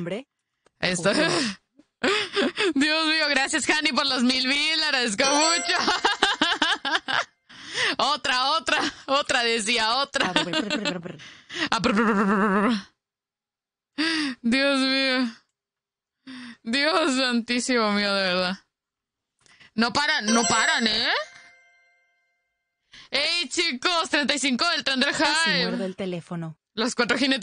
Dios mío, gracias, Hani, por los mil mil. Agradezco mucho. otra, otra, otra, decía otra. Dios mío. Dios santísimo mío, de verdad. No paran, no paran, ¿eh? ¡Ey, chicos! 35 del Tender High. teléfono. Los cuatro jinetes.